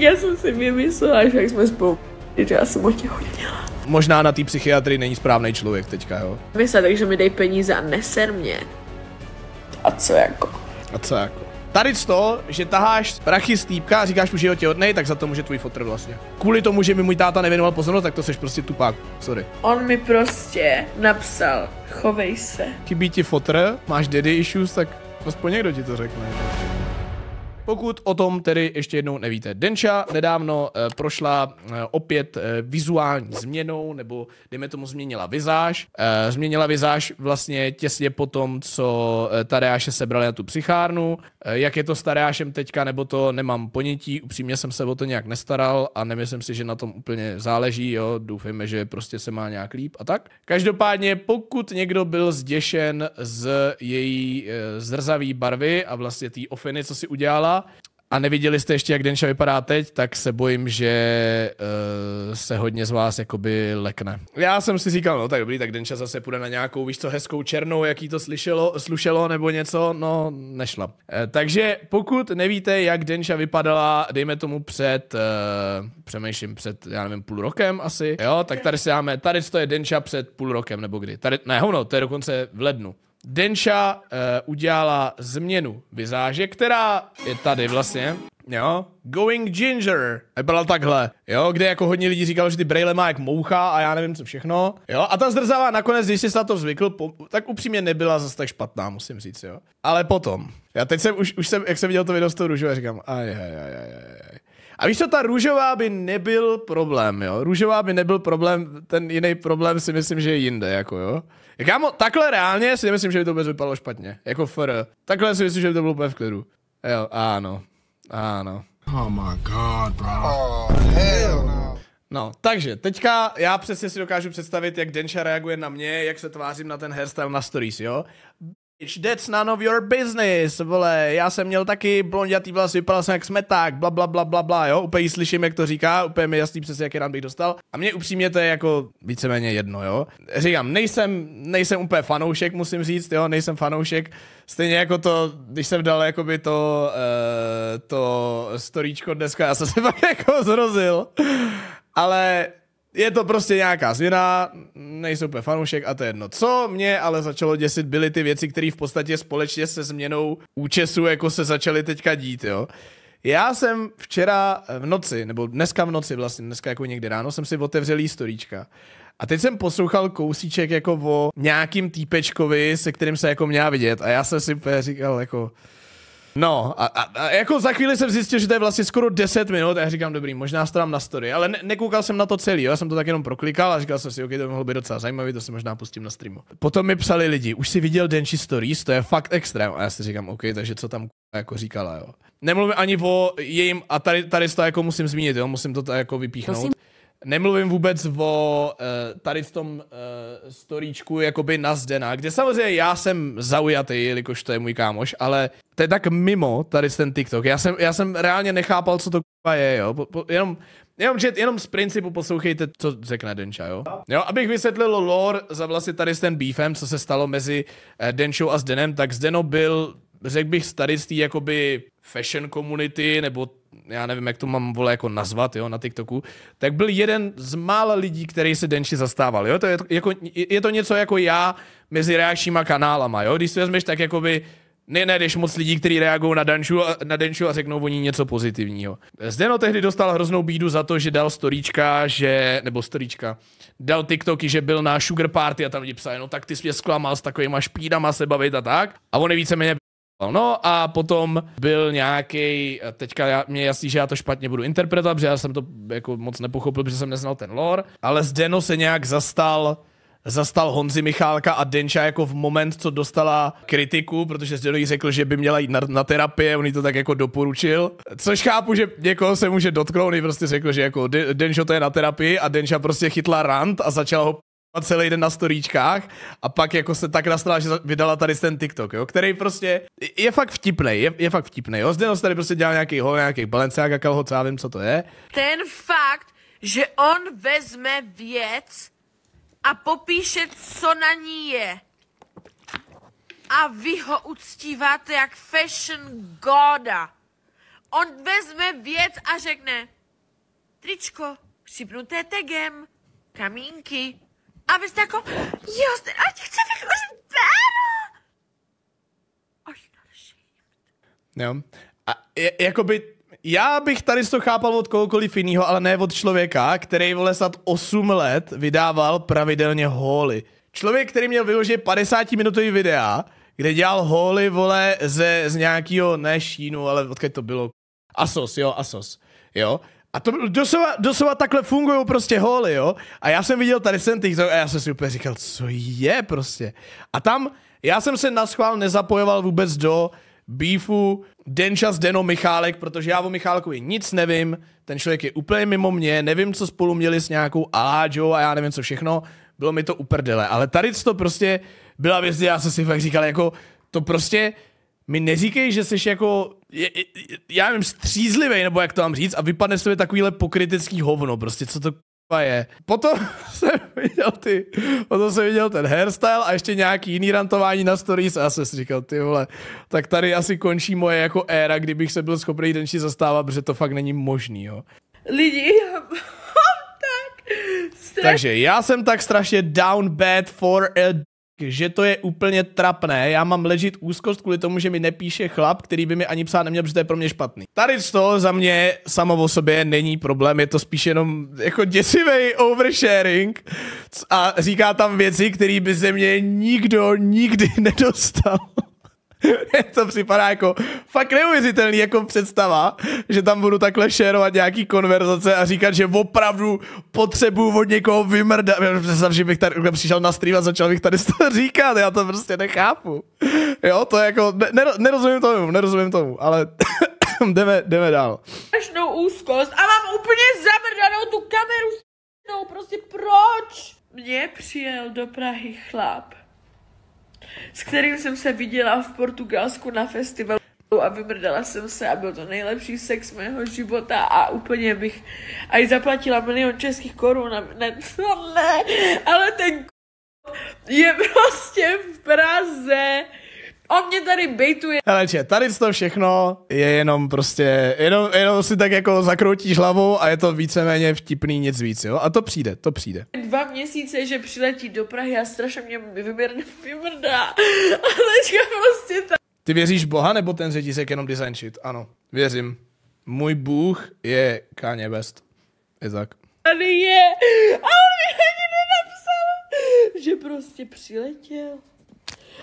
tak já jsem si vymyslela, že jak jsme spolu, že já jsem o tě hodila. Možná na té psychiatrii není správný člověk teďka, jo? Myslel, takže mi dej peníze a neser mě. A co jako? A co jako? Tady to, že taháš prachy z týpka a říkáš mu, že je těhotnej, tak za to může tvůj fotr vlastně. Kvůli tomu, že mi můj táta nevěnoval pozornost, tak to seš prostě tupák. Sorry. On mi prostě napsal, chovej se. Chybí ti fotr, máš daddy issues, tak aspoň někdo ti to řekne. Pokud o tom tedy ještě jednou nevíte, Denča nedávno eh, prošla eh, opět eh, vizuální změnou, nebo dejme tomu změnila vizáž. změnila vizáž vlastně těsně po tom, co e, Tadeáše sebrali na tu psychárnu. jak je to s Tadeášem teďka, nebo to nemám ponětí, upřímně jsem se o to nějak nestaral a nemyslím si, že na tom úplně záleží, jo, doufejme, že prostě se má nějak líp a tak. Každopádně, pokud někdo byl zděšen z její e, zrzavý barvy a vlastně té ofeny, co si udělala, a neviděli jste ještě, jak Denša vypadá teď, tak se bojím, že uh, se hodně z vás jakoby lekne. Já jsem si říkal, no tak dobrý, tak Denša zase půjde na nějakou, víš co, hezkou černou, jaký to slyšelo, slušelo nebo něco, no nešla. Uh, takže pokud nevíte, jak Denša vypadala, dejme tomu před, uh, přemýšlím, před, já nevím, půl rokem asi, jo, tak tady si dáme, tady to je Denša před půl rokem nebo kdy. Tady, ne, hovno, to je dokonce v lednu. Denša uh, udělala změnu vizáže, která je tady vlastně, jo, Going Ginger, vypadal takhle, jo, kde jako hodně lidí říkalo, že ty braille má jak moucha a já nevím co všechno, jo, a ta zdrzává nakonec, když si na to zvykl, po, tak upřímně nebyla zase tak špatná, musím říct, jo. Ale potom, já teď jsem, už, už jsem, jak jsem viděl to video s tou růžou, říkám, aj, aj, aj, aj, aj. A víš co, ta růžová by nebyl problém, jo. Růžová by nebyl problém, ten jiný problém si myslím, že je jinde, jako jo. Kámo, takhle reálně si nemyslím, že by to vůbec vypadalo špatně. Jako fr. Takhle si myslím, že by to bylo úplně v klidu. Jo, ano. Ano. Oh my god, bro. Oh, hell no. No, takže teďka já přesně si dokážu představit, jak Denša reaguje na mě, jak se tvářím na ten hairstyle na stories, jo? That's none of your business, vole, já jsem měl taky blondětý vlas, vypadal jsem jak smeták, bla bla bla bla bla, jo, úplně slyším, jak to říká, úplně mi jasný přesně, jaký rán bych dostal. A mě upřímně to je jako víceméně jedno, jo. Říkám, nejsem, nejsem úplně fanoušek, musím říct, jo, nejsem fanoušek, stejně jako to, když jsem dal jakoby to, uh, to storíčko dneska, já jsem se pak jako zrozil, ale je to prostě nějaká změna, nejsou úplně fanoušek a to je jedno. Co mě ale začalo děsit, byly ty věci, které v podstatě společně se změnou účesu jako se začaly teďka dít, jo. Já jsem včera v noci, nebo dneska v noci vlastně, dneska jako někde ráno, jsem si otevřel storíčka. A teď jsem poslouchal kousíček jako o nějakým týpečkovi, se kterým se jako měla vidět a já jsem si říkal jako No a, a, a jako za chvíli jsem zjistil, že to je vlastně skoro 10 minut a já říkám, dobrý, možná strám na story, ale ne, nekoukal jsem na to celý, jo? já jsem to tak jenom proklikal a říkal jsem si, ok, to by mohlo být docela zajímavý, to si možná pustím na streamu. Potom mi psali lidi, už si viděl Denči Stories, to je fakt extrém a já si říkám, ok, takže co tam jako říkala, jo. Nemluvím ani o jejím, a tady, tady to jako musím zmínit, jo, musím to tak jako vypíchnout. Prosím. Nemluvím vůbec o uh, tady v tom uh, storíčku jakoby na Zdena, kde samozřejmě já jsem zaujatý, jelikož to je můj kámoš, ale to je tak mimo tady ten TikTok. Já jsem, já jsem reálně nechápal, co to je, jo. Po, po, jenom, jenom, že, jenom z principu poslouchejte, co řekne Denča, jo. Jo, abych vysvětlil lore za vlastně tady s ten beefem, co se stalo mezi uh, eh, Denčou a Zdenem, tak Zdeno byl, řekl bych, tady z té jakoby fashion community, nebo já nevím, jak to mám vole jako nazvat, jo, na TikToku, tak byl jeden z mála lidí, který se Denči zastával, jo, to je, to, jako, je to něco jako já mezi reakčníma kanálama, jo, když si vezmeš tak jakoby, ne, nejdeš moc lidí, kteří reagují na Danšu, na Danšu a řeknou o ní něco pozitivního. Zdeno tehdy dostal hroznou bídu za to, že dal storíčka, že, nebo storíčka, dal TikToky, že byl na Sugar Party a tam lidi psali, no tak ty jsi mě zklamal s takovýma špídama se bavit a tak. A on je víceméně No a potom byl nějaký, teďka já, mě jasný, že já to špatně budu interpretovat, protože já jsem to jako moc nepochopil, protože jsem neznal ten lore, ale Zdeno se nějak zastal zastal Honzi Michálka a Denča jako v moment, co dostala kritiku, protože Zdeno jí řekl, že by měla jít na, na terapie, on jí to tak jako doporučil. Což chápu, že někoho se může dotknout, on jí prostě řekl, že jako Denčo to je na terapii a Denča prostě chytla rant a začala ho celý den na storíčkách a pak jako se tak nastala, že vydala tady ten TikTok, jo, který prostě je fakt vtipný, je, je fakt vtipný, jo. Zdenos tady prostě dělal nějaký ho, nějaký balenciák, kakao, co já vím, co to je. Ten fakt, že on vezme věc a popíše, co na ní je. A vy ho uctíváte jak fashion goda. On vezme věc a řekne, tričko, šipnuté tegem, kamínky, a vy jste jako, jo, jste, a tě péro. Až Jo. A je, jakoby, já bych tady to chápal od kohokoliv jiného, ale ne od člověka, který vole snad 8 let vydával pravidelně holy. Člověk, který měl vyložit 50-minutový videa, kde dělal holy, vole, ze, z nějakého, ne Šínu, ale odkud to bylo, Asos, jo, Asos, jo. A to doslova, doslova takhle fungují prostě holy, jo. A já jsem viděl tady Sentix a já jsem si úplně říkal, co je prostě. A tam já jsem se na schvál nezapojoval vůbec do beefu Denčas Deno Michálek, protože já o Michálkovi nic nevím, ten člověk je úplně mimo mě, nevím, co spolu měli s nějakou Aláďou a já nevím, co všechno, bylo mi to uprdele, ale tady to prostě byla věc, já jsem si fakt říkal, jako to prostě, mi neříkej, že jsi jako, je, je, já nevím, střízlivý, nebo jak to mám říct, a vypadne z tebe takovýhle pokrytecký hovno, prostě co to je. Potom jsem viděl ty, potom jsem viděl ten hairstyle a ještě nějaký jiný rantování na stories a já jsem si říkal, ty vole, tak tady asi končí moje jako éra, kdybych se byl schopný den zastávat, protože to fakt není možný, jo. Lidi, tak Takže já jsem tak strašně down bad for a že to je úplně trapné. Já mám ležit úzkost kvůli tomu, že mi nepíše chlap, který by mi ani psát neměl, protože to je pro mě špatný. Tady to za mě samo o sobě není problém, je to spíš jenom jako děsivý oversharing a říká tam věci, které by ze mě nikdo nikdy nedostal. to připadá jako fakt neuvěřitelný jako představa, že tam budu takhle šerovat nějaký konverzace a říkat, že opravdu potřebuju od někoho vymrdat. Představ, že bych tady přišel na stream a začal bych tady to říkat, já to prostě nechápu. Jo, to je jako, ne, nerozumím tomu, nerozumím tomu, ale jdeme, jdeme dál. Strašnou úzkost a mám úplně zamrdanou tu kameru s... No, prostě proč? Mně přijel do Prahy chlap, s kterým jsem se viděla v Portugalsku na festivalu a vymrdala jsem se a byl to nejlepší sex mého života a úplně bych aj zaplatila milion českých korun. ne, no ne, ale ten je prostě v Praze. On mě tady bejtuje. Hele, če, tady to všechno je jenom prostě, jenom, jenom si tak jako zakroutíš hlavou a je to víceméně vtipný nic víc, jo? A to přijde, to přijde. Dva měsíce, že přiletí do Prahy a strašně mě vymrdá. Ale teďka prostě tak. Ty věříš Boha nebo ten řetízek jenom design shit? Ano, věřím. Můj Bůh je Kanye West. Je tak. Tady je. A on mi ani nenapsal, že prostě přiletěl.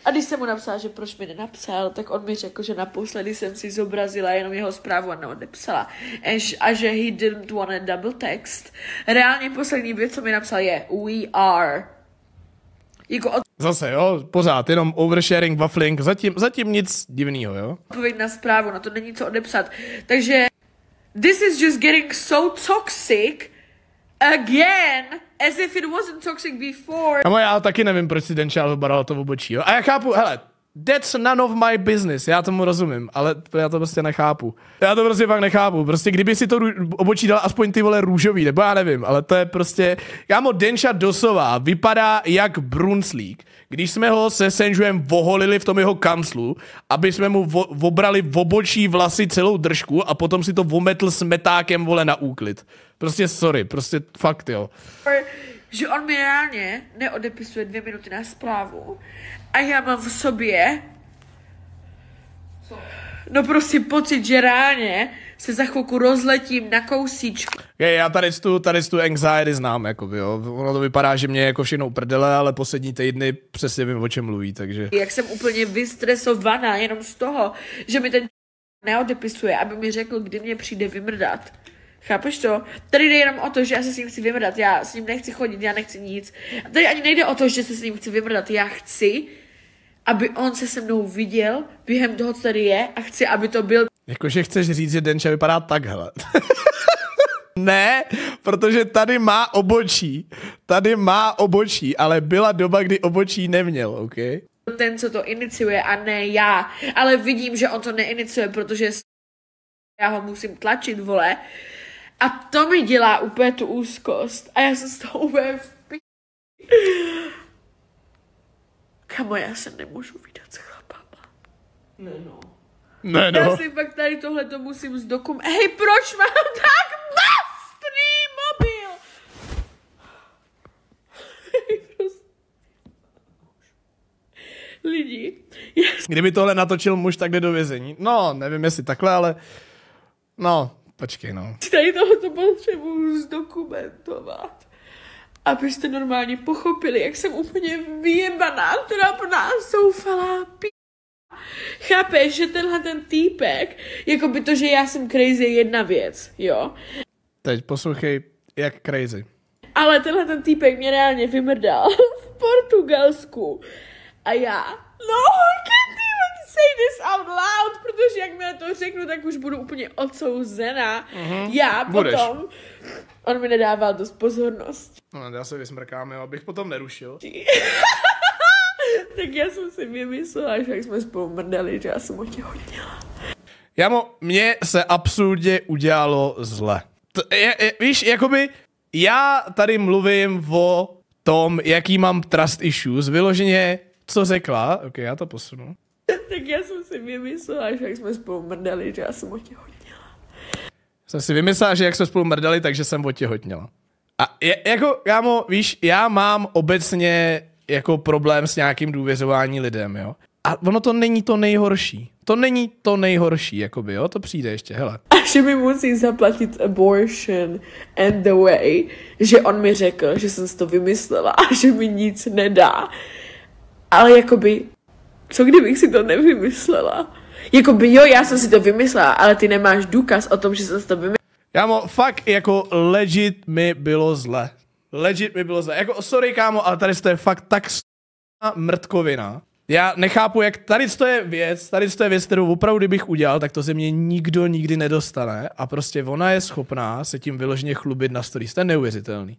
A když jsem mu napsala, že proč mi nenapsal, tak on mi řekl, že naposledy jsem si zobrazila jenom jeho zprávu a neodepsala. A že he didn't want a double text. Reálně poslední věc, co mi napsal, je we are. Jako od... Zase, jo, pořád, jenom oversharing, waffling, zatím, zatím nic divného, jo? Odpověď na zprávu, na no to není co odepsat. Takže this is just getting so toxic, Again, as if it wasn't toxic before. Amo, já taky nevím, proč si ten čál vybral to obočí, jo. A já chápu, hele, That's none of my business, já tomu rozumím, ale já to prostě nechápu. Já to prostě fakt nechápu, prostě kdyby si to obočí dal aspoň ty vole růžový, nebo já nevím, ale to je prostě... Kámo, Denša Dosová vypadá jak Brunslík, když jsme ho se Senžujem voholili v tom jeho kanclu, aby jsme mu vo- obrali v obočí vlasy celou držku a potom si to vometl s metákem vole na úklid. Prostě sorry, prostě fakt jo že on mi reálně neodepisuje dvě minuty na zprávu a já mám v sobě Co? no prostě pocit, že reálně se za chvilku rozletím na kousíčku. Je, já tady tu, tady tu anxiety znám, jako jo. Ono to vypadá, že mě jako všechno uprdele, ale poslední týdny přesně vím, o čem mluví, takže... Jak jsem úplně vystresovaná jenom z toho, že mi ten neodepisuje, aby mi řekl, kdy mě přijde vymrdat. Chápeš to? Tady jde jenom o to, že já se s ním chci vymrdat, já s ním nechci chodit, já nechci nic. Tady ani nejde o to, že se s ním chci vymrdat, já chci, aby on se se mnou viděl během toho, co tady je a chci, aby to byl... Jakože chceš říct, že Denča vypadá takhle. ne, protože tady má obočí. Tady má obočí, ale byla doba, kdy obočí neměl, OK? Ten, co to iniciuje a ne já. Ale vidím, že on to neiniciuje, protože já ho musím tlačit, vole. A to mi dělá úplně tu úzkost. A já jsem z toho úplně v Kamo, já se nemůžu vydat s chlapama. Ne no. Ne no. Já si pak tady tohle to musím zdokum... Hej, proč mám tak vlastný mobil? Prostě. Lidi. Kdyby tohle natočil muž, tak jde do vězení. No, nevím jestli takhle, ale... No, počkej no. Tady tohle to potřebuji zdokumentovat abyste normálně pochopili, jak jsem úplně vyjebaná, trapná, soufalá, pí... Chápeš, že tenhle ten týpek, jako by to, že já jsem crazy, je jedna věc, jo? Teď poslouchej, jak crazy. Ale tenhle ten týpek mě reálně vymrdal v Portugalsku. A já, no holky, say this out loud, protože jakmile to řeknu, tak už budu úplně odsouzená. Mm-hmm. Já Budeš. potom... On mi nedával dost pozornost. No, já se vysmrkám, jo, abych potom nerušil. tak já jsem si vymyslela, že jak jsme spolu mrdali, že já jsem o tě hodila. Jamo, mně se absolutně udělalo zle. T- je, je, víš, jakoby já tady mluvím o tom, jaký mám trust issues, vyloženě co řekla, ok, já to posunu. tak já jsem si vymyslela, že jak jsme spolu mrdali, že já jsem otěhotněla. Jsem si vymyslela, že jak jsme spolu mrdali, takže jsem otěhotněla. A je, jako, kámo, víš, já mám obecně jako problém s nějakým důvěřování lidem, jo. A ono to není to nejhorší. To není to nejhorší, jakoby, jo, to přijde ještě, hele. A že mi musí zaplatit abortion and the way, že on mi řekl, že jsem si to vymyslela a že mi nic nedá. Ale jakoby co kdybych si to nevymyslela? Jako by jo, já jsem si to vymyslela, ale ty nemáš důkaz o tom, že jsem si to vymyslela. Kámo, fakt jako legit mi bylo zle. Legit mi bylo zle. Jako sorry kámo, ale tady to je fakt tak mrtkovina. Já nechápu, jak tady to je věc, tady to je věc, kterou opravdu kdybych udělal, tak to ze mě nikdo nikdy nedostane a prostě ona je schopná se tím vyloženě chlubit na stories, to je neuvěřitelný.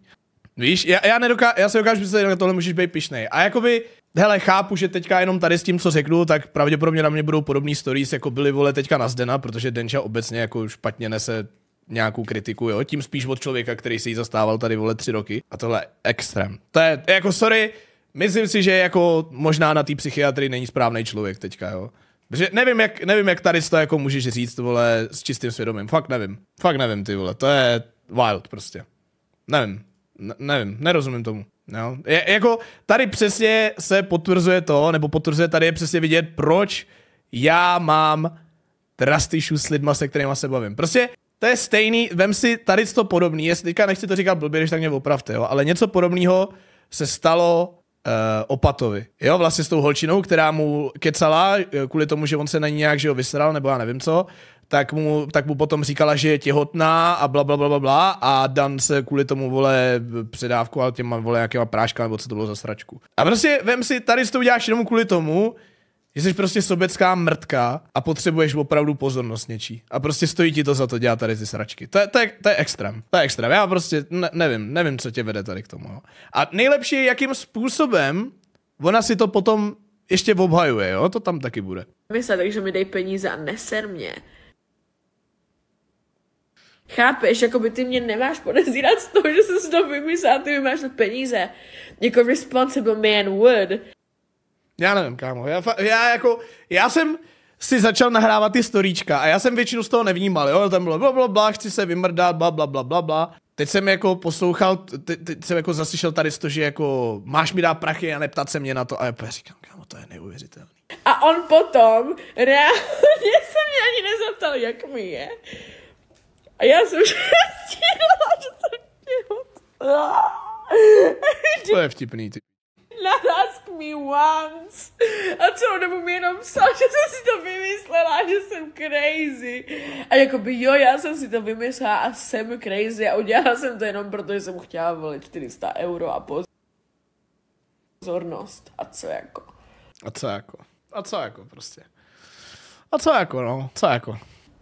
Víš, já, já, nedoká- já se dokážu představit, na tohle můžeš být pišnej. A jakoby, Hele, chápu, že teďka jenom tady s tím, co řeknu, tak pravděpodobně na mě budou podobný stories, jako byly vole teďka na Zdena, protože Denča obecně jako špatně nese nějakou kritiku, jo, tím spíš od člověka, který si ji zastával tady vole tři roky. A tohle je extrém. To je, jako sorry, myslím si, že jako možná na té psychiatrii není správný člověk teďka, jo. Protože nevím jak, nevím, jak tady to jako můžeš říct, vole, s čistým svědomím. Fakt nevím. Fakt nevím, ty vole. To je wild prostě. Nevím. N- nevím. Nerozumím tomu. No, je, jako tady přesně se potvrzuje to, nebo potvrzuje tady je přesně vidět, proč já mám trust issues s lidma, se kterými se bavím. Prostě to je stejný, vem si tady to podobný, jestli teďka nechci to říkat blbě, když tak mě opravte, jo, ale něco podobného se stalo uh, Opatovi, jo, vlastně s tou holčinou, která mu kecala eh, kvůli tomu, že on se na ní nějak, že ho vysral, nebo já nevím co, tak mu, tak mu potom říkala, že je těhotná a bla, bla, bla, bla, bla a Dan se kvůli tomu, vole, a těma, vole, nějakýma práška nebo co to bylo za sračku. A prostě vem si, tady si to uděláš jenom kvůli tomu, že jsi prostě sobecká mrtka a potřebuješ opravdu pozornost něčí. A prostě stojí ti to za to dělat tady ty sračky. To je, to je, to je extrém. To je extrém. Já prostě ne, nevím, nevím, co tě vede tady k tomu. No. A nejlepší je, jakým způsobem ona si to potom ještě obhajuje, jo? To tam taky bude. Myslel, takže mi dej peníze a neser mě. Chápeš, jako by ty mě nemáš podezírat z toho, že jsem si to vymyslel, ty mi máš na peníze. Jako responsible man would. Já nevím, kámo. Já, já jako, já jsem si začal nahrávat ty storíčka a já jsem většinu z toho nevnímal, jo, tam bylo bla, bla, bla, chci se vymrdat, bla, bla, bla, bla, bla. Teď jsem jako poslouchal, te, teď jsem jako zaslyšel tady to, že jako máš mi dát prachy a neptat se mě na to a já říkám, kámo, to je neuvěřitelné. A on potom reálně se mě ani nezeptal, jak mi je. A já jsem přestírala, že jsem těhotná. To je vtipný, ty. Not ask me once. A celou dobu mi jenom psal, že jsem si to vymyslela, že jsem crazy. A jakoby jo, já jsem si to vymyslela a jsem crazy a udělala jsem to jenom proto, že jsem chtěla volit 400 euro a pozornost. A co jako? A co jako? A co jako prostě? A co jako no? Co jako?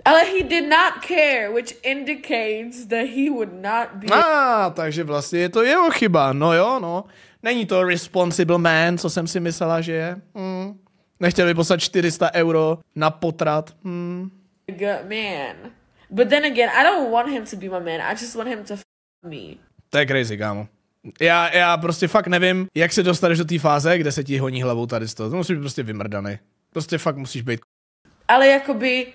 Ale he did not care, which indicates that he would not be... Ah, takže vlastně je to jeho chyba, no jo, no. Není to responsible man, co jsem si myslela, že je. Hmm. Nechtěl by poslat 400 euro na potrat. Mm. Good man. But then again, I don't want him to be my man, I just want him to f me. To je crazy, kámo. Já, já prostě fakt nevím, jak se dostaneš do té fáze, kde se ti honí hlavou tady z toho. To musí být prostě vymrdaný. Prostě fakt musíš být. Ale jakoby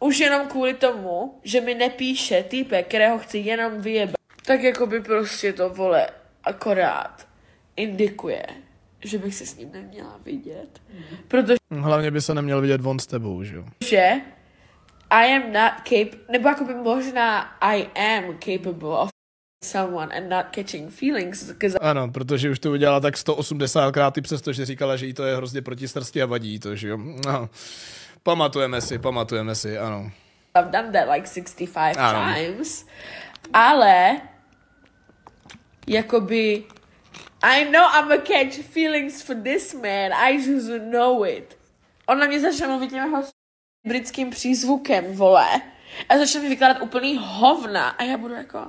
už jenom kvůli tomu, že mi nepíše týpek, kterého chci jenom vyjebat, tak jako by prostě to vole akorát indikuje, že bych se s ním neměla vidět. Protože... Hm, hlavně by se neměl vidět von s tebou, že jo? Že I am not capable, nebo jako by možná I am capable of someone and not catching feelings. Cause... Ano, protože už to udělala tak 180krát i přesto, že říkala, že jí to je hrozně proti srsti a vadí to, že jo? No. Pamatujeme si, pamatujeme si, ano. I've done that like 65 ano. times. Ale jakoby I know I'm a catch feelings for this man, I just know it. Ona mě začne mluvit těm jeho britským přízvukem, vole. A začne mi vykládat úplný hovna a já budu jako...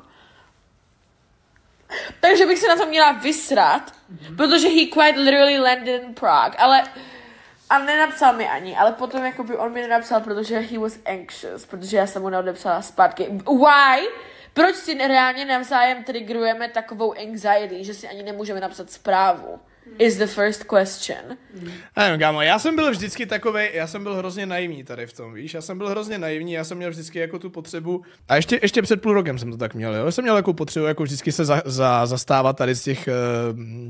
Takže bych se na to měla vysrat, mm-hmm. protože he quite literally landed in Prague, ale a nenapsal mi ani, ale potom jako by on mi nenapsal, protože he was anxious, protože já jsem mu neodepsala zpátky. Why? Proč si reálně navzájem triggerujeme takovou anxiety, že si ani nemůžeme napsat zprávu? Hmm. is the first question. Hmm. Ano, kámo, já jsem byl vždycky takový, já jsem byl hrozně naivní tady v tom, víš, já jsem byl hrozně naivní, já jsem měl vždycky jako tu potřebu, a ještě, ještě před půl rokem jsem to tak měl, jo, já jsem měl jako potřebu jako vždycky se za, za, zastávat tady z, těch, eh,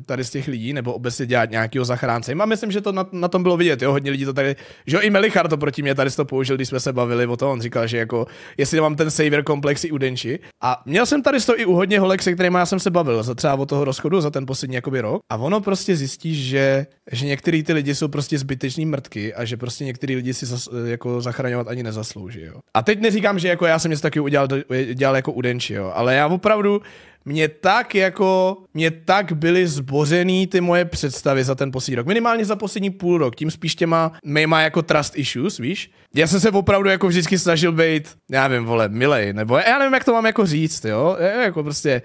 tady z těch lidí, nebo obecně dělat nějakého zachránce. A myslím, že to na, na, tom bylo vidět, jo, hodně lidí to tady, že jo, i Melichar to proti mě tady to použil, když jsme se bavili o to, on říkal, že jako, jestli mám ten saver komplex i u Denči. A měl jsem tady to i u hodně holek, se kterými já jsem se bavil, za třeba o toho rozchodu, za ten poslední jakoby rok. A ono prostě prostě zjistíš, že, že některý ty lidi jsou prostě zbyteční mrtky a že prostě některý lidi si zas, eh, jako zachraňovat ani nezaslouží. Jo. A teď neříkám, že jako já jsem něco taky udělal, udělal eh, jako u Denči, jo, ale já opravdu mě tak jako, mě tak byly zbořený ty moje představy za ten poslední rok. Minimálně za poslední půl rok, tím spíš těma mýma jako trust issues, víš? Já jsem se opravdu jako vždycky snažil být, já vím, vole, milej, nebo já nevím, jak to mám jako říct, jo? Já, jako prostě,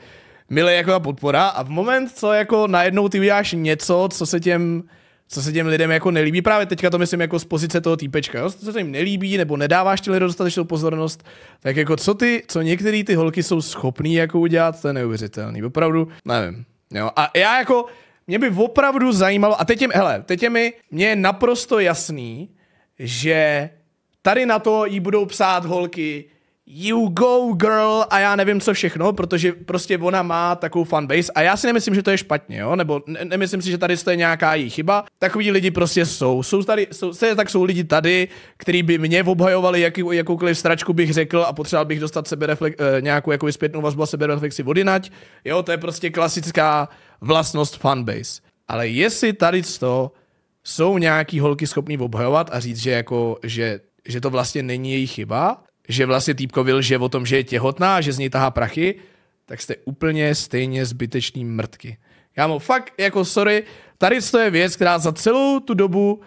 milé jako ta podpora a v moment, co jako najednou ty uděláš něco, co se těm co se těm lidem jako nelíbí. Právě teďka to myslím jako z pozice toho týpečka, jo? co se jim nelíbí, nebo nedáváš těm lidem dostatečnou pozornost, tak jako co ty, co některé ty holky jsou schopný jako udělat, to je neuvěřitelný, opravdu, nevím. Jo? A já jako, mě by opravdu zajímalo, a teď je, hele, teď je mi, mě je naprosto jasný, že tady na to jí budou psát holky, You go girl a já nevím co všechno, protože prostě ona má takovou fanbase a já si nemyslím, že to je špatně, jo, nebo ne- nemyslím si, že tady je nějaká její chyba. Takový lidi prostě jsou. Jsou tady, jsou, se, tak jsou lidi tady, kteří by mě obhajovali, jaký, jakoukoliv stračku bych řekl a potřeboval bych dostat sebe reflek, eh, nějakou jako zpětnou vazbu a sebereflexi vodinať. Jo, to je prostě klasická vlastnost fanbase. Ale jestli tady to jsou nějaký holky schopný obhajovat a říct, že jako, že že to vlastně není její chyba, že vlastně týpkovi lže o tom, že je těhotná, že z ní tahá prachy, tak jste úplně stejně zbyteční mrtky. Já mu fakt, jako sorry, tady to je věc, která za celou tu dobu,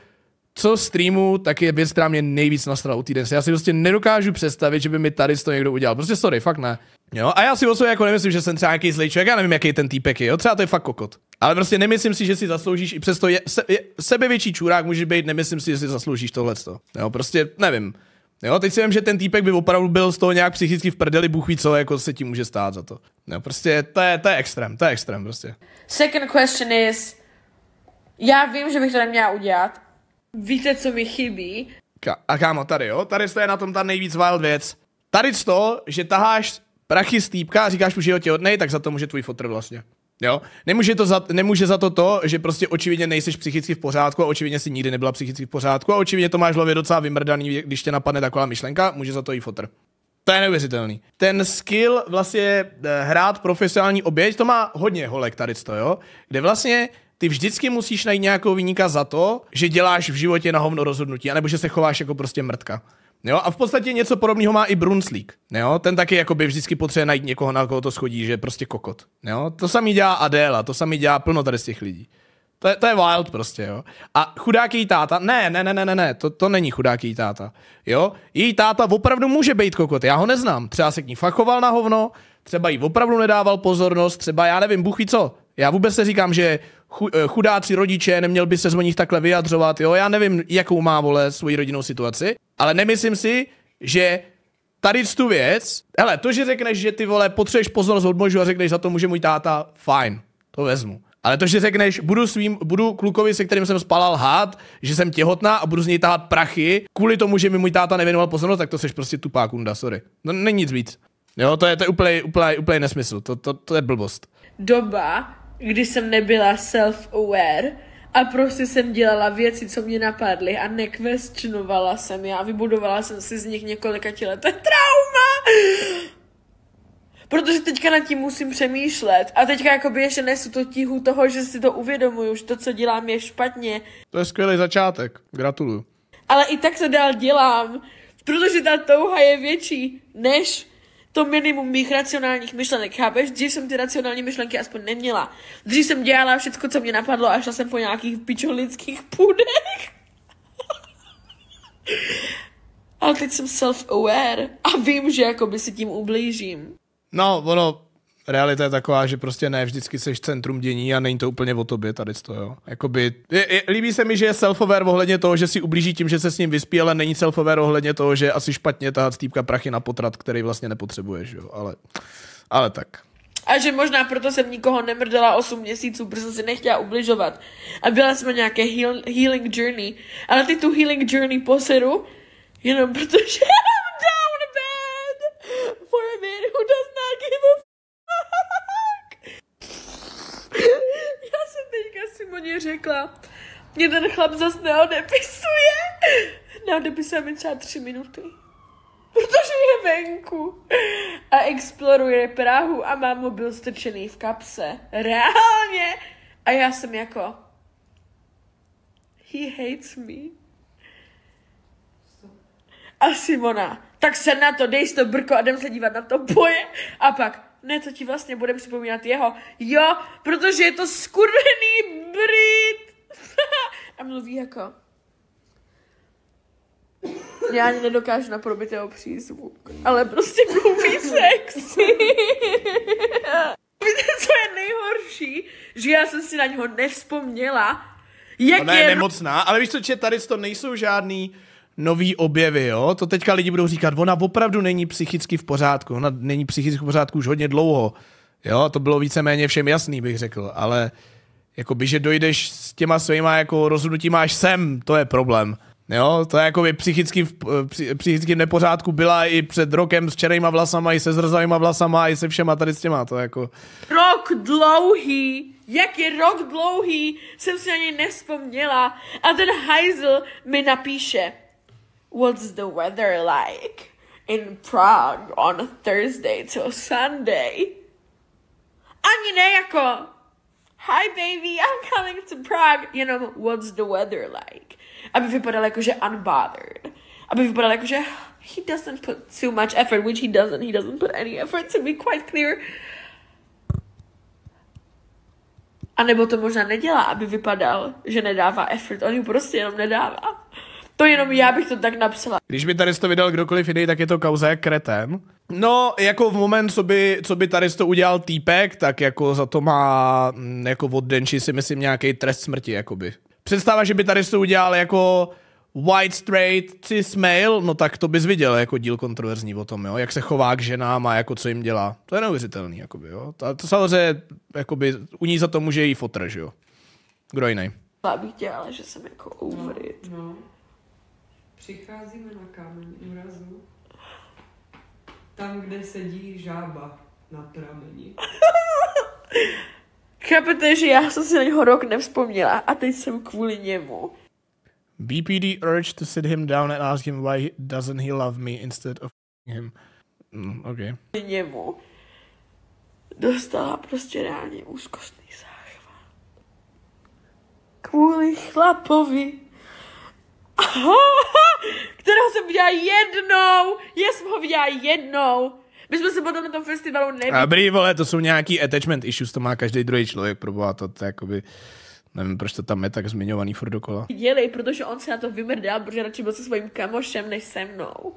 co streamu, tak je věc, která mě nejvíc nastala u týden. Já si prostě nedokážu představit, že by mi tady to někdo udělal. Prostě sorry, fakt ne. Jo, a já si o sobě jako nemyslím, že jsem třeba nějaký zlej člověk, já nevím, jaký ten týpek je, jo, třeba to je fakt kokot. Ale prostě nemyslím si, že si zasloužíš, i přesto je, se, je, sebevětší čurák může být, nemyslím si, že si zasloužíš tohleto. Jo, prostě nevím. Jo, teď si vím, že ten týpek by opravdu byl z toho nějak psychicky v prdeli, Bůh ví co, jako se tím může stát za to. No, prostě to je, to je extrém, to je extrém prostě. Second question is, já vím, že bych to neměla udělat. Víte, co mi chybí? Ka- a kámo, tady jo, tady to je na tom ta nejvíc wild věc. Tady to, že taháš prachy z týpka a říkáš mu, že je těhotnej, tak za to může tvůj fotr vlastně. Jo? Nemůže, to za, nemůže za to to, že prostě očividně nejseš psychicky v pořádku a očividně si nikdy nebyla psychicky v pořádku a očividně to máš v hlavě docela vymrdaný, když tě napadne taková myšlenka, může za to i fotr. To je neuvěřitelný. Ten skill vlastně eh, hrát profesionální oběť, to má hodně holek tady to, jo? Kde vlastně ty vždycky musíš najít nějakou výnika za to, že děláš v životě na hovno rozhodnutí, anebo že se chováš jako prostě mrtka. Jo, a v podstatě něco podobného má i Brunslík. Jo? Ten taky by vždycky potřebuje najít někoho, na koho to schodí, že je prostě kokot. Jo? To samý dělá Adéla, to samý dělá plno tady z těch lidí. To je, to je wild prostě, jo. A chudák její táta, ne, ne, ne, ne, ne, ne, to, to není chudák její táta, jo. Její táta opravdu může být kokot, já ho neznám. Třeba se k ní fachoval na hovno, třeba jí opravdu nedával pozornost, třeba já nevím, buchví co. Já vůbec se říkám, že Eh, chudáci rodiče, neměl by se z nich takhle vyjadřovat, jo, já nevím, jakou má vole svoji rodinnou situaci, ale nemyslím si, že tady tu věc, hele, to, že řekneš, že ty vole potřebuješ pozornost od mužů a řekneš, za to může můj táta, fajn, to vezmu. Ale to, že řekneš, budu, svým, budu klukovi, se kterým jsem spalal hád, že jsem těhotná a budu z něj tahat prachy, kvůli tomu, že mi můj táta nevěnoval pozornost, tak to seš prostě tupá kunda, sorry. No není nic víc. Jo, to je, to je úplně, úplně, úplně nesmysl, to, to, to je blbost. Doba, když jsem nebyla self-aware a prostě jsem dělala věci, co mě napadly a nekvestionovala jsem je a vybudovala jsem si z nich několika těleté trauma. Protože teďka nad tím musím přemýšlet. A teďka jakoby ještě nesu to tíhu toho, že si to uvědomuju, že to, co dělám, je špatně. To je skvělý začátek. Gratuluju. Ale i tak to dál dělám, protože ta touha je větší, než to minimum mých racionálních myšlenek, chápeš? Dřív jsem ty racionální myšlenky aspoň neměla. Dřív jsem dělala všechno, co mě napadlo a šla jsem po nějakých pičolických půdech. Ale teď jsem self-aware a vím, že jakoby si tím ublížím. No, ono, realita je taková, že prostě ne vždycky seš centrum dění a není to úplně o tobě tady to, jo. Jakoby, je, je, líbí se mi, že je self-aware ohledně toho, že si ublíží tím, že se s ním vyspí, ale není self-aware ohledně toho, že asi špatně tahat stýpka prachy na potrat, který vlastně nepotřebuješ, jo. Ale, ale tak. A že možná proto jsem nikoho nemrdala 8 měsíců, protože jsem si nechtěla ubližovat. A byla jsme nějaké heal, healing journey. Ale ty tu healing journey poseru, jenom protože I'm down bad for a man who does not give a Simoně řekla, mě ten chlap zase neodepisuje. Neodepisuje mi třeba tři minuty. Protože je venku. A exploruje Prahu a má mobil strčený v kapse. Reálně. A já jsem jako... He hates me. A Simona, tak se na to, dej si to brko a jdem se dívat na to boje. A pak, ne, to ti vlastně bude připomínat jeho. Jo, protože je to skurvený Brit. a mluví jako... Já ani nedokážu naprobit jeho přízvuk, ale prostě mluví sexy. Víte, co je nejhorší? Že já jsem si na něho nevzpomněla. Jak Ona je, je nemocná, ale víš co, že tady to nejsou žádný nový objevy, jo? To teďka lidi budou říkat, ona opravdu není psychicky v pořádku, ona není psychicky v pořádku už hodně dlouho, jo? To bylo víceméně všem jasný, bych řekl, ale by, že dojdeš s těma svýma jako rozhodnutí máš sem, to je problém. Jo, to je jako by psychicky v, eh, psychicky v nepořádku byla i před rokem s čerejma vlasama, i se zrzavýma vlasama, i se všema tady s těma, to jako... Rok dlouhý, jak je rok dlouhý, jsem si ani nespomněla, a ten hajzl mi napíše what's the weather like in Prague on a Thursday till Sunday? I'm Ineko. Hi baby, I'm coming to Prague. Jenom what's the weather like? Aby vypadal jako, že unbothered. Aby vypadal jako, že he doesn't put too much effort, which he doesn't. He doesn't put any effort, to be quite clear. A nebo to možná nedělá, aby vypadal, že nedává effort. On ji prostě jenom nedává. To jenom já bych to tak napsala. Když by tady to vydal kdokoliv jiný, tak je to kauze jak kreten. No, jako v moment, co by, co by tady to udělal týpek, tak jako za to má mm, jako od Denči si myslím nějaký trest smrti, jakoby. Představa, že by tady to udělal jako white straight cis male, no tak to bys viděl jako díl kontroverzní o tom, jo, jak se chová k ženám a jako co jim dělá. To je neuvěřitelný, jakoby, jo. To, to samozřejmě, jakoby, u ní za to může jí fotr, že jo. Kdo jiný? Já bych dělala, že jsem jako over it. No, no. Přicházíme na kámen úrazu, tam, kde sedí žába na prameni. Chápete, že já jsem si na něho rok nevzpomněla a teď jsem kvůli němu. BPD urged to sit him down and ask him why doesn't he love me instead of him. Mm, okay. Němu dostala prostě reálně úzkostný záchvat. Kvůli chlapovi. Aha kterého jsem viděla jednou, já jsem ho viděla jednou. My jsme se potom na tom festivalu neviděli. Dobrý vole, to jsou nějaký attachment issues, to má každý druhý člověk, proboha, to, to jakoby... Nevím, proč to tam je tak zmiňovaný furt dokola. Dělej, protože on se na to vymrdal, protože radši byl se svým kamošem než se mnou.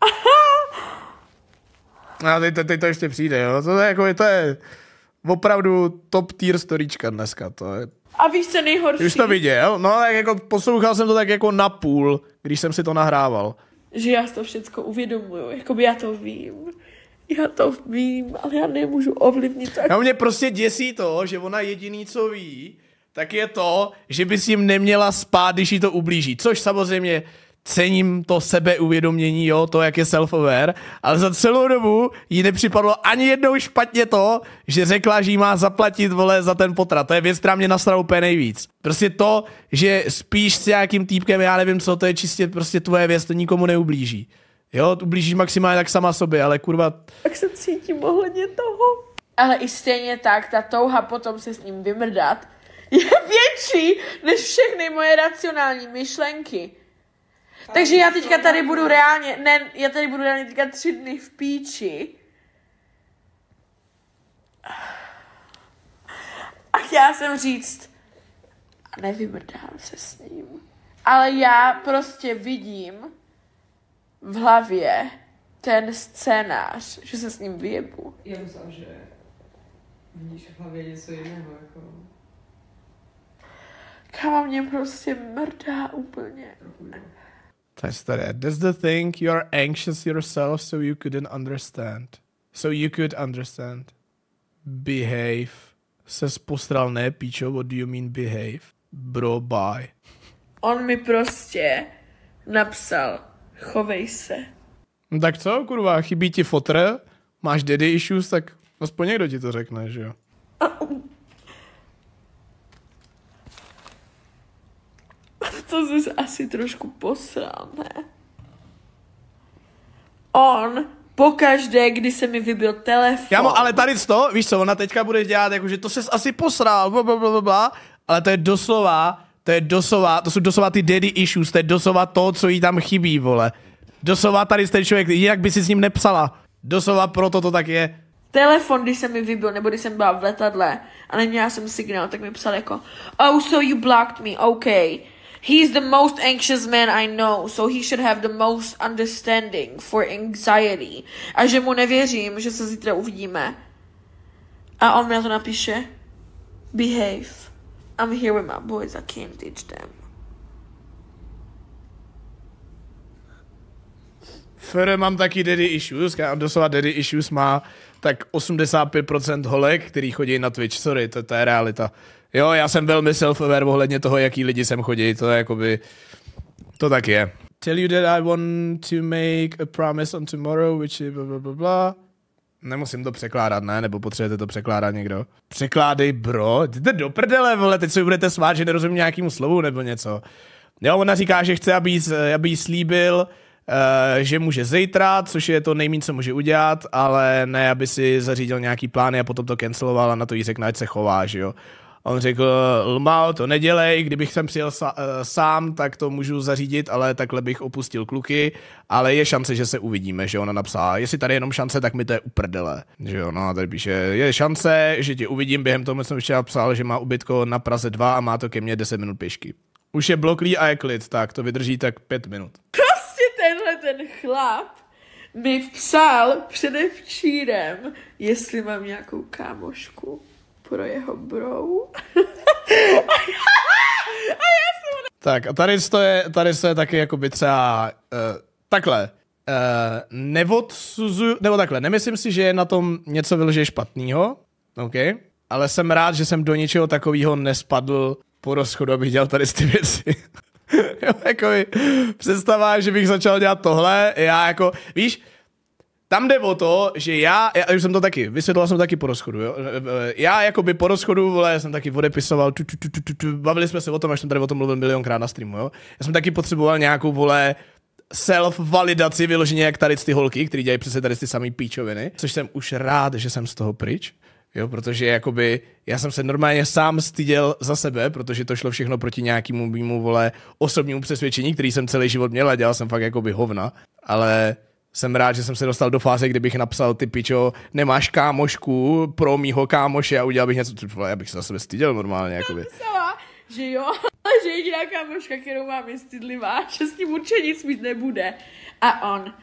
Aha. A teď, teď, teď to ještě přijde, jo. To je, jako, to je opravdu top tier storička dneska. To je, a víš, co nejhorší? Už to viděl, no tak jako poslouchal jsem to tak jako napůl, když jsem si to nahrával. Že já si to všecko uvědomuju, jakoby já to vím. Já to vím, ale já nemůžu ovlivnit. Tak... A no, mě prostě děsí to, že ona jediný, co ví, tak je to, že by s ním neměla spát, když jí to ublíží. Což samozřejmě cením to sebeuvědomění, jo, to, jak je self-aware, ale za celou dobu jí nepřipadlo ani jednou špatně to, že řekla, že jí má zaplatit, vole, za ten potrat. To je věc, která mě nasrala úplně nejvíc. Prostě to, že spíš s nějakým týpkem, já nevím co, to je čistě prostě tvoje věc, to nikomu neublíží. Jo, ublížíš maximálně tak sama sobě, ale kurva... Tak se cítím ohledně toho. Ale i stejně tak, ta touha potom se s ním vymrdat je větší než všechny moje racionální myšlenky. Takže já teďka tady budu reálně, ne, já tady budu reálně teďka tři dny v píči. A chtěla jsem říct, nevymrdám se s ním. Ale já prostě vidím v hlavě ten scénář, že se s ním vyjebu. Já myslím, že vidíš v hlavě něco jiného, jako... Káma mě prostě mrdá úplně. Trochu, to je staré. that's the thing. You are anxious yourself, so you couldn't understand. So you could understand. Behave. Se spostral, ne, píčo, what do you mean behave? Bro, bye. On mi prostě napsal, chovej se. No tak co, kurva, chybí ti fotr, máš daddy issues, tak aspoň někdo ti to řekne, že jo. to se asi trošku posral, ne? On pokaždé, kdy se mi vybil telefon. Já mu, ale tady to, víš co, ona teďka bude dělat, jako, že to ses asi posral, bla, bla, bla, bla, ale to je doslova, to je doslova, to jsou doslova ty daddy issues, to je doslova to, co jí tam chybí, vole. Doslova tady ten člověk, jinak by si s ním nepsala. Doslova proto to tak je. Telefon, když jsem mi vybil, nebo když jsem byla v letadle a neměla jsem signál, tak mi psal jako Oh, so you blocked me, okay. He's the most anxious man I know, so he should have the most understanding for anxiety. A že mu nevěřím, že se zítra uvidíme. A on mi to napíše, behave. I'm here with my boys, I can't teach them. Fere, mám taky daddy issues, a doslova daddy issues má tak 85% holek, který chodí na Twitch, sorry, to, to je realita. Jo, já jsem velmi self-aware ohledně toho, jaký lidi sem chodí, to je jakoby, to tak je. Tell you that I want to make a promise on tomorrow, which is blah, blah, blah, blah. Nemusím to překládat, ne? Nebo potřebujete to překládat někdo? Překládej, bro. Jděte do prdele, vole, teď se budete smát, že nerozumím nějakému slovu nebo něco. Jo, ona říká, že chce, aby jí, aby jí slíbil, Uh, že může zítra, což je to nejméně, co může udělat, ale ne, aby si zařídil nějaký plány a potom to canceloval a na to jí řekne, ať se chová, že jo. On řekl, Lmao, to nedělej, kdybych sem přijel eh, sám, tak to můžu zařídit, ale takhle bych opustil kluky, ale je šance, že se uvidíme, že ona napsala, jestli tady je jenom šance, tak mi to je uprdele, že jo, no tady píše, je šance, že tě uvidím, během toho jsem včera psal, že má ubytko na Praze 2 a má to ke mně 10 minut pěšky. Už je bloklý a je klid, tak to vydrží tak 5 minut. Prostě tenhle ten chlap mi psal předevčírem, jestli mám nějakou kámošku pro jeho brou. a já jsem... Tak a tady to je, tady to je taky jakoby třeba uh, takhle. Uh, eh, neodsuzuju, nebo takhle, nemyslím si, že je na tom něco vyloženě špatného, OK, ale jsem rád, že jsem do něčeho takového nespadl po rozchodu, abych dělal tady ty věci. jako představa, že bych začal dělat tohle, já jako, víš, tam jde o to, že já, já už jsem to taky, vysvětloval jsem to taky po rozchodu, jo? Já by po rozchodu, vole, jsem taky odepisoval, tu, tu, tu, tu, tu, tu, bavili jsme se o tom, až jsem tady o tom mluvil milionkrát na streamu, jo? Já jsem taky potřeboval nějakou, vole, self-validaci vyloženě jak tady ty holky, které dělají přesně tady ty samé píčoviny, což jsem už rád, že jsem z toho pryč. Jo, protože jakoby já jsem se normálně sám styděl za sebe, protože to šlo všechno proti nějakému mýmu, vole, osobnímu přesvědčení, který jsem celý život měl a dělal jsem fakt jakoby hovna. Ale jsem rád, že jsem se dostal do fáze, kdybych napsal ty pičo, nemáš kámošku pro mýho kámoše a udělal bych něco, já bych se za sebe styděl normálně, jakoby. Psala, že jo, že jediná kámoška, kterou mám, je stydlivá, že s ním určitě nic mít nebude. A on,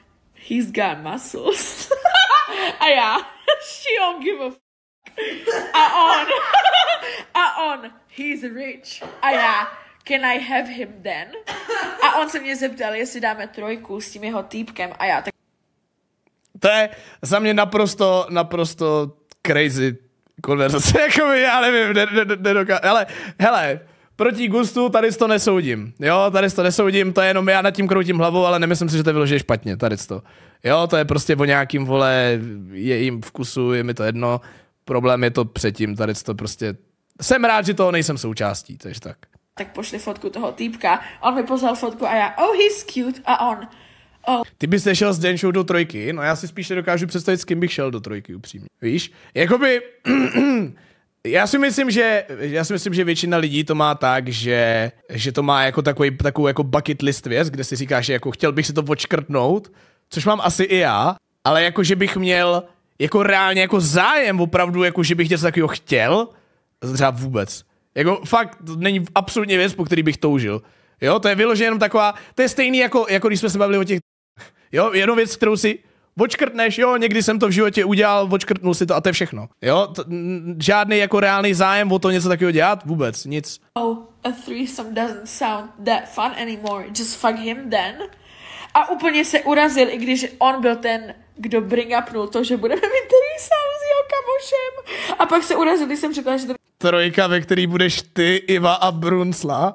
he's got muscles. a já, she don't give a f- a on, a on, he's rich. A já, can I have him then? A on se mě zeptal, jestli dáme trojku s tím jeho týpkem a já, tak to je za mě naprosto, naprosto crazy konverzace. by, já nevím, ne, Ne, ne, ale hele, proti gustu tady to nesoudím. Jo, tady to nesoudím, to je jenom já nad tím kroutím hlavou, ale nemyslím si, že to vyloží špatně, tady to. Jo, to je prostě o nějakým vole, je jim vkusu, je mi to jedno. Problém je to předtím, tady to prostě... Jsem rád, že toho nejsem součástí, takže tak. Tak pošli fotku toho týpka, on mi poslal fotku a já, oh, he's cute, a on, Oh. Ty bys nešel s Denšou do trojky, no já si spíš nedokážu představit, s kým bych šel do trojky, upřímně. Víš? Jakoby... Já si myslím, že, já si myslím, že většina lidí to má tak, že, že to má jako takový, takovou jako bucket list věc, kde si říkáš, že jako chtěl bych si to očkrtnout, což mám asi i já, ale jako, že bych měl jako reálně jako zájem opravdu, jako že bych něco takového chtěl, třeba vůbec. Jako fakt, to není absolutně věc, po který bych toužil. Jo, to je vyloženě jenom taková, to je stejný jako, jako když jsme se bavili o těch Jo, jenom věc, kterou si očkrtneš, jo, někdy jsem to v životě udělal, očkrtnul si to a to je všechno. Jo, to, žádný jako reálný zájem o to něco takového dělat, vůbec, nic. Oh, a threesome doesn't sound that fun anymore, just fuck him then. A úplně se urazil, i když on byl ten, kdo bring upnul to, že budeme mít threesome s jeho kamošem. A pak se urazil, když jsem řekla, že to... Trojka, ve který budeš ty, Iva a Brunsla.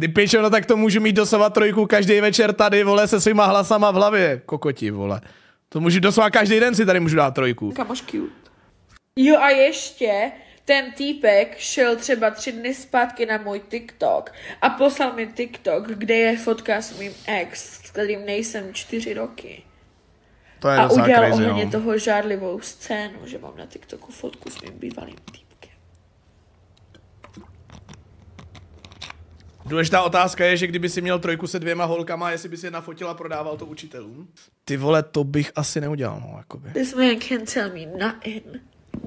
Ty pičo, no tak to můžu mít doslova trojku každý večer tady, vole, se svýma hlasama v hlavě. Kokoti, vole. To můžu doslova každý den si tady můžu dát trojku. Kamoš cute. Jo a ještě, ten týpek šel třeba tři dny zpátky na můj TikTok a poslal mi TikTok, kde je fotka s mým ex, s kterým nejsem čtyři roky. To je a udělal crazy, ohledně no. toho žádlivou scénu, že mám na TikToku fotku s mým bývalým týpem. Důležitá otázka je, že kdyby si měl trojku se dvěma holkama, jestli by si je nafotil a prodával to učitelům. Ty vole, to bych asi neudělal, no, jakoby. This man can tell me nothing.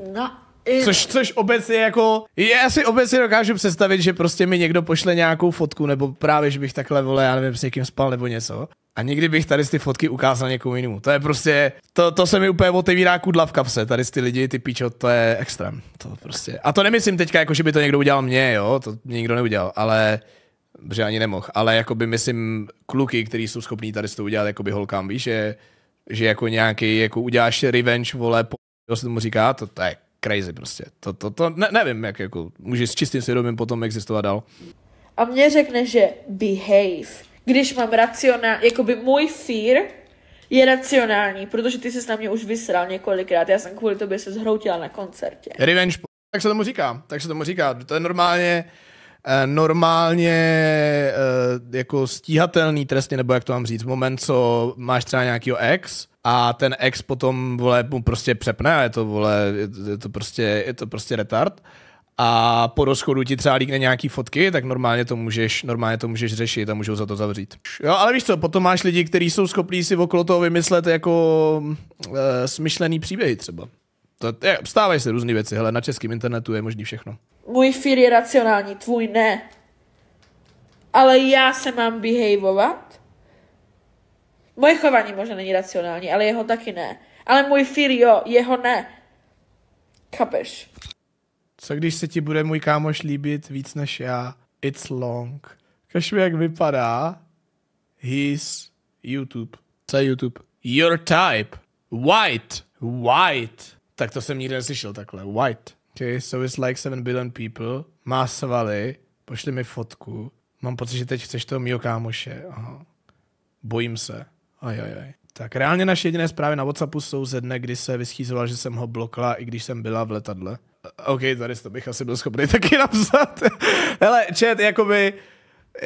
Nothing. Což, což obecně jako, já si obecně dokážu představit, že prostě mi někdo pošle nějakou fotku, nebo právě, že bych takhle, vole, já nevím, s někým spal nebo něco. A nikdy bych tady z ty fotky ukázal někomu jinému. To je prostě, to, to se mi úplně otevírá kudla v kapse, tady z ty lidi, ty píčo, to je extrém. To prostě. A to nemyslím teďka, jako že by to někdo udělal mně, jo, to nikdo neudělal, ale protože ani nemohl, ale jakoby myslím kluky, kteří jsou schopní tady to udělat jakoby holkám, víš, že, že jako nějaký, jako uděláš revenge, vole, po, se tomu říká, to, to je crazy prostě, to, to, to ne, nevím, jak jako, můžeš s čistým svědomím potom existovat dál. A mě řekne, že behave, když mám jako jakoby můj fear je racionální, protože ty jsi na mě už vysral několikrát, já jsem kvůli tobě se zhroutila na koncertě. Revenge, tak se tomu říká, tak se tomu říká, to je normálně, Eh, normálně eh, jako stíhatelný trestně, nebo jak to mám říct, moment, co máš třeba nějakýho ex, a ten ex potom, vole, mu prostě přepne a je to, vole, je to prostě, je to prostě retard a po rozchodu ti třeba líkne nějaký fotky, tak normálně to můžeš, normálně to můžeš řešit a můžou za to zavřít. Jo, ale víš co, potom máš lidi, kteří jsou schopní si okolo toho vymyslet jako e, smyšlený příběhy třeba. To, je, stávají se různé věci, hele, na českém internetu je možný všechno. Můj fear je racionální, tvůj ne. Ale já se mám behaveovat. Moje chování možná není racionální, ale jeho taky ne. Ale můj fear jo, jeho ne. Kapeš. Co když se ti bude můj kámoš líbit víc než já? It's long. Kaž mi, jak vypadá. His YouTube. Co je YouTube? Your type. White. White. Tak to jsem nikdy neslyšel takhle. White. Okay, so it's like 7 billion people. Má svaly. Pošli mi fotku. Mám pocit, že teď chceš toho mýho kámoše. Aha. Bojím se. Ajajaj. Tak reálně naše jediné zprávy na Whatsappu jsou ze dne, kdy se vyschýzoval, že jsem ho blokla, i když jsem byla v letadle. OK, tady to bych asi byl schopný taky napsat. Hele, chat, jakoby...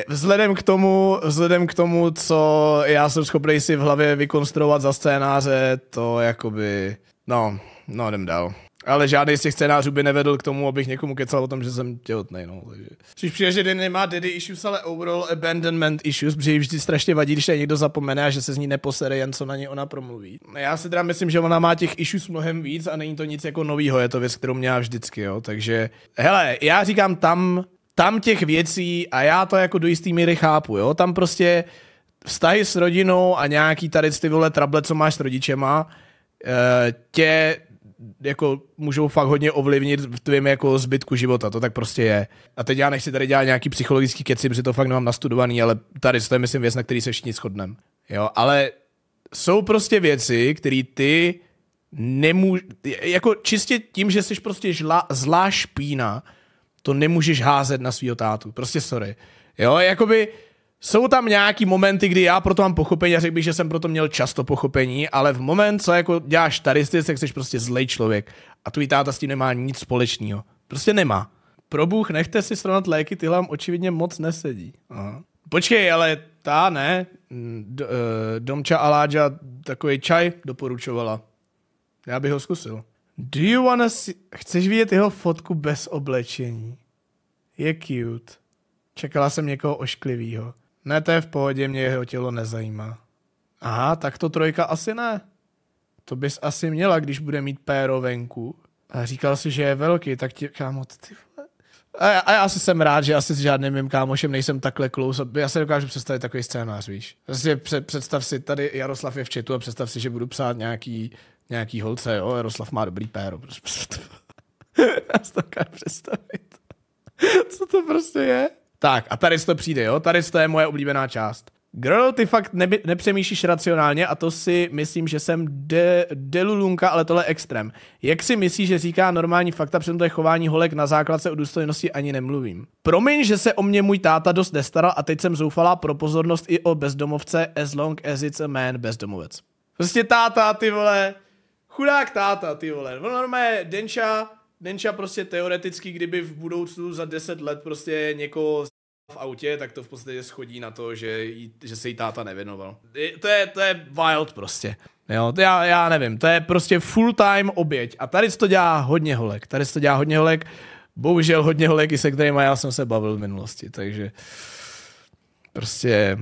Vzhledem k tomu, vzhledem k tomu, co já jsem schopný si v hlavě vykonstruovat za scénáře, to jakoby, no, No, jdem dál. Ale žádný z těch scénářů by nevedl k tomu, abych někomu kecal o tom, že jsem těhotný. No, takže. Když přijde, že den nemá daddy issues, ale overall abandonment issues, protože vždy strašně vadí, když někdo zapomene a že se z ní neposere, jen co na ně ona promluví. Já si teda myslím, že ona má těch issues mnohem víc a není to nic jako novýho, je to věc, kterou měla vždycky, jo. Takže, hele, já říkám tam, tam těch věcí a já to jako do jistý míry chápu, jo. Tam prostě vztahy s rodinou a nějaký tady ty vole trable, co máš s rodičema, eh, tě jako můžou fakt hodně ovlivnit v tvém jako zbytku života, to tak prostě je. A teď já nechci tady dělat nějaký psychologický keci, protože to fakt nemám nastudovaný, ale tady to je myslím věc, na který se všichni shodneme. Jo, ale jsou prostě věci, které ty nemůž... jako čistě tím, že jsi prostě žla, zlá špína, to nemůžeš házet na svýho tátu. Prostě sorry. Jo, jakoby jsou tam nějaký momenty, kdy já proto mám pochopení a řekl bych, že jsem proto měl často pochopení, ale v moment, co jako děláš taristice, tak jsi prostě zlej člověk. A tvůj táta s tím nemá nic společného. Prostě nemá. Pro Bůh, nechte si srovnat léky, tyhle vám očividně moc nesedí. Aha. Počkej, ale ta ne, mm, D- eh, Domča Aláďa takový čaj doporučovala. Já bych ho zkusil. Do you wanna see... Chceš vidět jeho fotku bez oblečení? Je cute. Čekala jsem někoho ošklivého. Ne, to je v pohodě, mě jeho tělo nezajímá. Aha, tak to trojka asi ne. To bys asi měla, když bude mít péro venku. A říkal si, že je velký, tak ti, kámo, ty a já, a já asi jsem rád, že asi s žádným mým kámošem nejsem takhle close. Já se dokážu představit takový scénář, víš. Zase prostě před, představ si, tady Jaroslav je v četu a představ si, že budu psát nějaký, nějaký holce, jo, Jaroslav má dobrý péro. Prostě. já si to dokážu představit. Co to prostě je? Tak a tady to přijde, jo? Tady to je moje oblíbená část. Girl, ty fakt neby, nepřemýšlíš racionálně a to si myslím, že jsem de, delulunka, ale tohle je extrém. Jak si myslíš, že říká normální fakta, přitom to je chování holek na základce o důstojnosti ani nemluvím. Promiň, že se o mě můj táta dost nestaral a teď jsem zoufala pro pozornost i o bezdomovce as long as it's a man bezdomovec. Prostě táta, ty vole, chudák táta, ty vole. No normálně Denča, Denča prostě teoreticky, kdyby v budoucnu za 10 let prostě někoho v autě, tak to v podstatě schodí na to, že, jí, že se jí táta nevěnoval. To je, to je wild prostě. Jo, to já, já nevím, to je prostě full time oběť. A tady to dělá hodně holek, tady to dělá hodně holek. Bohužel hodně holek, se kterými já jsem se bavil v minulosti, takže prostě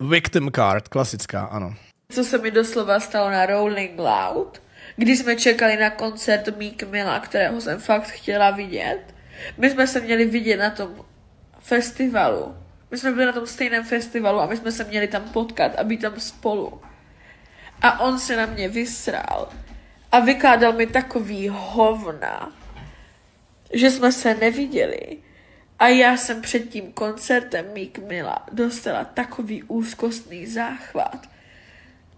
victim card, klasická, ano. Co se mi doslova stalo na Rolling Loud, když jsme čekali na koncert Meek Mila, kterého jsem fakt chtěla vidět. My jsme se měli vidět na tom festivalu. My jsme byli na tom stejném festivalu a my jsme se měli tam potkat a být tam spolu. A on se na mě vysral a vykládal mi takový hovna, že jsme se neviděli. A já jsem před tím koncertem Mík Mila dostala takový úzkostný záchvat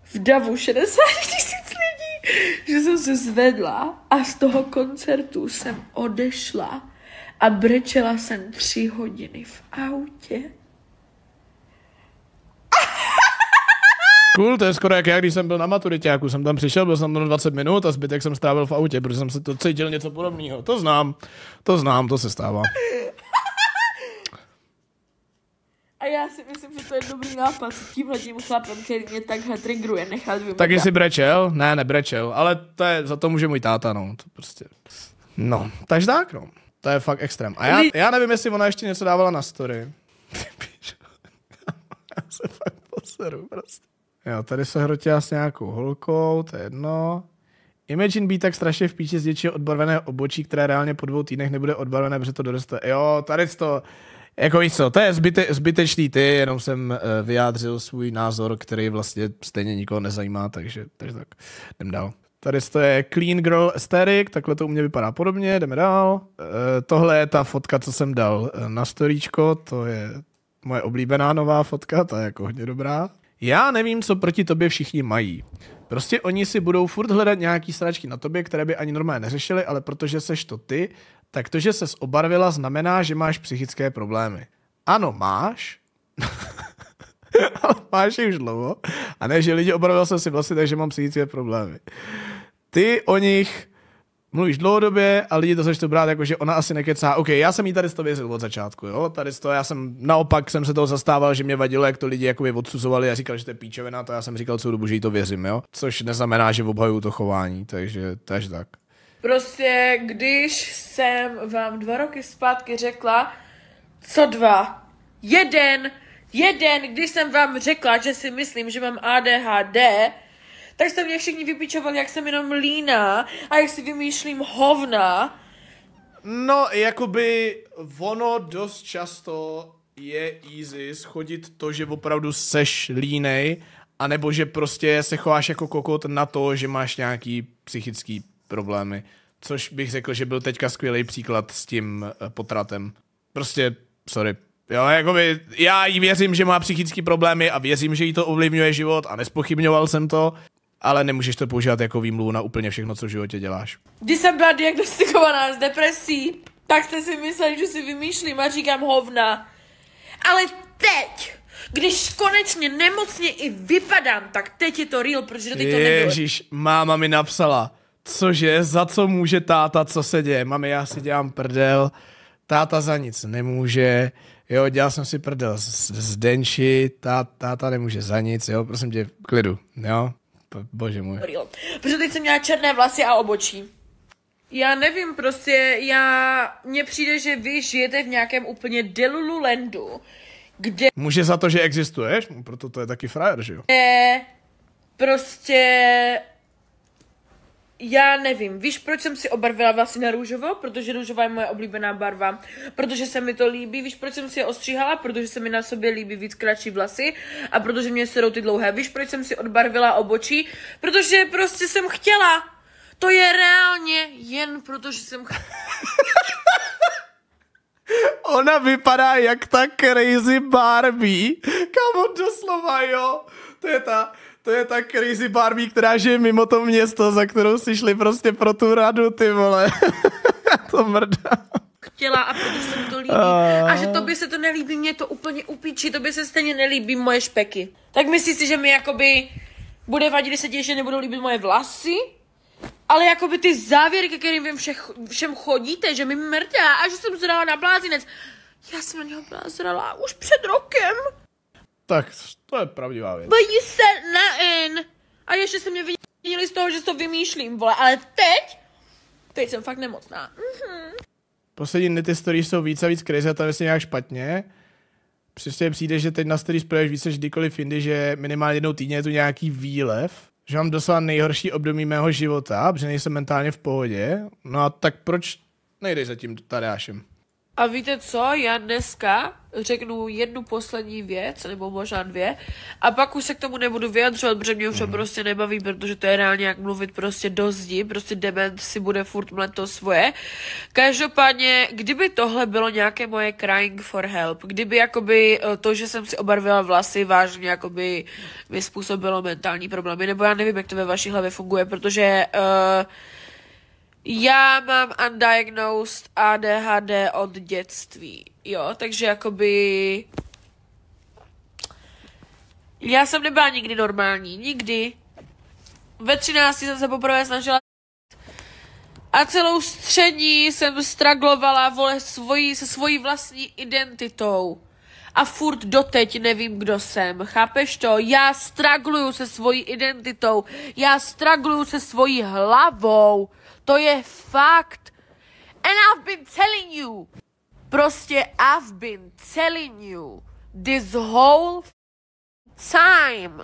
v davu 60 tisíc lidí, že jsem se zvedla a z toho koncertu jsem odešla a brečela jsem tři hodiny v autě. Cool, to je skoro jak já, když jsem byl na maturitě, jako jsem tam přišel, byl jsem tam 20 minut a zbytek jsem strávil v autě, protože jsem se to cítil něco podobného. To znám, to znám, to se stává. A já si myslím, že to je dobrý nápad s tímhle tím chlapem, který mě takhle trigruje, nechat vymýtat. Tak jsi brečel? Ne, nebrečel, ale to je, za to může můj táta, no. To prostě... No, takže tak, no. To je fakt extrém. A já, já nevím, jestli ona ještě něco dávala na story. já se fakt poseru prostě. Jo, tady se hrotila s nějakou holkou, to je jedno. Imagine být tak strašně v píči z něčeho odbarveného obočí, které reálně po dvou týdnech nebude odbarvené, protože to doroste. Jo, tady to, jako víc co, to je zbyte, zbytečný ty, jenom jsem eh, vyjádřil svůj názor, který vlastně stejně nikoho nezajímá, takže, takže tak, jdem dál. Tady to je Clean Girl Aesthetic, takhle to u mě vypadá podobně, jdeme dál. Eh, tohle je ta fotka, co jsem dal eh, na storíčko, to je moje oblíbená nová fotka, ta je jako hodně dobrá. Já nevím, co proti tobě všichni mají. Prostě oni si budou furt hledat nějaký sračky na tobě, které by ani normálně neřešili, ale protože seš to ty, tak to, že ses obarvila, znamená, že máš psychické problémy. Ano, máš, ale máš je už dlouho. A ne, že lidi obarvil jsem si vlastně takže mám psychické problémy. Ty o nich mluvíš dlouhodobě a lidi to začnou brát jako, že ona asi nekecá. OK, já jsem jí tady to věřil od začátku, jo? Tady to, já jsem naopak jsem se toho zastával, že mě vadilo, jak to lidi jakoby odsuzovali a říkal, že to je píčovina, to já jsem říkal celou dobu, že jí to věřím, jo? Což neznamená, že obhajuju to chování, takže takže tak. Prostě, když jsem vám dva roky zpátky řekla, co dva, jeden, jeden, když jsem vám řekla, že si myslím, že mám ADHD, tak jste mě všichni vypičovali, jak jsem jenom lína a jak si vymýšlím hovna. No, jakoby ono dost často je easy schodit to, že opravdu seš línej, anebo že prostě se chováš jako kokot na to, že máš nějaký psychický problémy. Což bych řekl, že byl teďka skvělý příklad s tím eh, potratem. Prostě, sorry. Jo, jakoby, já jí věřím, že má psychické problémy a věřím, že jí to ovlivňuje život a nespochybňoval jsem to, ale nemůžeš to používat jako výmluvu na úplně všechno, co v životě děláš. Když jsem byla diagnostikovaná s depresí, tak jste si mysleli, že si vymýšlím a říkám hovna. Ale teď, když konečně nemocně i vypadám, tak teď je to real, protože teď to nebylo. Ježíš, máma mi napsala, cože, za co může táta, co se děje? Mami, já si dělám prdel, táta za nic nemůže, jo, dělal jsem si prdel z, z Denči, tá, táta nemůže za nic, jo, prosím tě, klidu, jo bože můj. Protože teď jsem měla černé vlasy a obočí. Já nevím, prostě já, mně přijde, že vy žijete v nějakém úplně delulu landu, kde... Může za to, že existuješ, no, proto to je taky frajer, že jo? Je, prostě já nevím, víš, proč jsem si obarvila vlasy na růžovo? Protože růžová je moje oblíbená barva. Protože se mi to líbí. Víš, proč jsem si je ostříhala? Protože se mi na sobě líbí víc kratší vlasy a protože mě se ty dlouhé. Víš, proč jsem si odbarvila obočí? Protože prostě jsem chtěla. To je reálně jen protože jsem Ona vypadá jak ta crazy Barbie. Kámo, doslova, jo. To je ta to je ta crazy Barbie, která žije mimo to město, za kterou si šli prostě pro tu radu, ty vole. to mrdá. Chtěla a proto se to líbí. A... že to by se to nelíbí, mě to úplně upíčí, To by se stejně nelíbí moje špeky. Tak myslíš si, že mi jakoby bude vadit, když se tě, že nebudou líbit moje vlasy? Ale jakoby ty závěry, ke kterým vím všech, všem chodíte, že mi mrdá a že jsem zrala na blázinec. Já jsem na něho blázrala už před rokem. Tak to je pravdivá věc. But you said nothing. A ještě se mě vinili z toho, že to vymýšlím, vole, ale teď? Teď jsem fakt nemocná. Mm-hmm. Poslední dny ty stories jsou víc a víc crazy a tam je nějak špatně. Přesně přijde, že teď na stories projevíš více než kdykoliv jindy, že minimálně jednou týdně je tu nějaký výlev že mám doslova nejhorší období mého života, protože nejsem mentálně v pohodě. No a tak proč nejdeš za tím Tadeášem? A víte co, já dneska řeknu jednu poslední věc, nebo možná dvě, a pak už se k tomu nebudu vyjadřovat, protože mě už to mhm. prostě nebaví, protože to je reálně jak mluvit prostě do zdi, prostě dement si bude furt mlet to svoje. Každopádně, kdyby tohle bylo nějaké moje crying for help, kdyby jakoby eh, to, že jsem si obarvila vlasy, vážně jakoby mi způsobilo mentální problémy, nebo já nevím, jak to ve vaší hlavě funguje, protože uh, já mám undiagnosed ADHD od dětství, jo, takže jakoby... Já jsem nebyla nikdy normální, nikdy. Ve třinácti jsem se poprvé snažila a celou střední jsem straglovala, vole, svojí, se svojí vlastní identitou. A furt doteď nevím, kdo jsem. Chápeš to? Já stragluju se svojí identitou. Já stragluju se svojí hlavou. To je fakt. And I've been telling you. Prostě I've been telling you this whole time.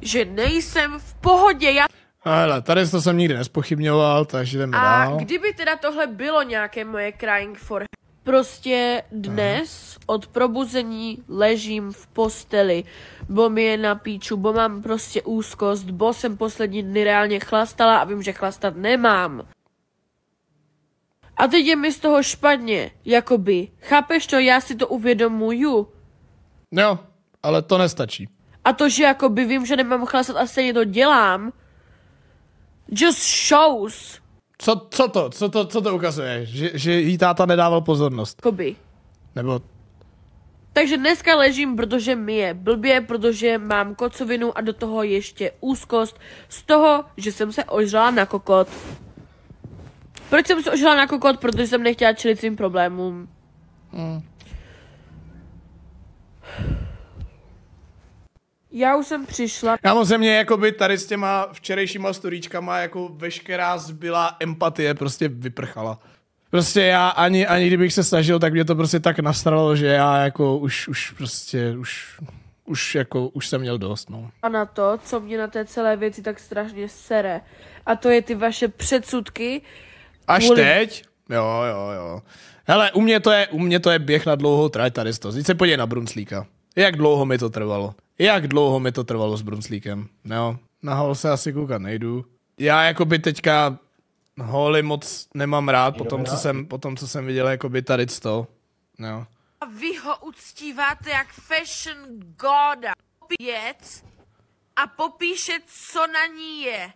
Že nejsem v pohodě. Já... Hele, tady to jsem nikdy nespochybňoval, takže jdeme A dál. kdyby teda tohle bylo nějaké moje crying for Prostě dnes od probuzení ležím v posteli, bo mi je na píču, bo mám prostě úzkost, bo jsem poslední dny reálně chlastala a vím, že chlastat nemám. A teď je mi z toho špatně, jakoby. Chápeš to? Já si to uvědomuju. No, ale to nestačí. A to, že jakoby vím, že nemám chlastat a stejně to dělám, just shows, co, co to? Co to, co to ukazuje? Že, že jí táta nedával pozornost. Koby. Nebo... Takže dneska ležím, protože mi je blbě, protože mám kocovinu a do toho ještě úzkost z toho, že jsem se ožrala na kokot. Proč jsem se ožrala na kokot? Protože jsem nechtěla čelit svým problémům. Hmm já už jsem přišla. Kámo, ze mě jako by tady s těma včerejšíma storíčkama jako veškerá zbylá empatie prostě vyprchala. Prostě já ani, ani kdybych se snažil, tak mě to prostě tak nastralo, že já jako už, už prostě, už, už jako, už jsem měl dost, no. A na to, co mě na té celé věci tak strašně sere. A to je ty vaše předsudky. Až kvůli... teď? Jo, jo, jo. Hele, u mě to je, u mě to je běh na dlouhou trať tady to. Teď se podívej na Brunslíka. Jak dlouho mi to trvalo? jak dlouho mi to trvalo s Brunslíkem. No, na hol se asi koukat nejdu. Já jako by teďka holy moc nemám rád, po tom, co jsem, po tom, co jsem viděl jako by tady to. No. A vy ho uctíváte jak fashion goda. Věc a popíše, co na ní je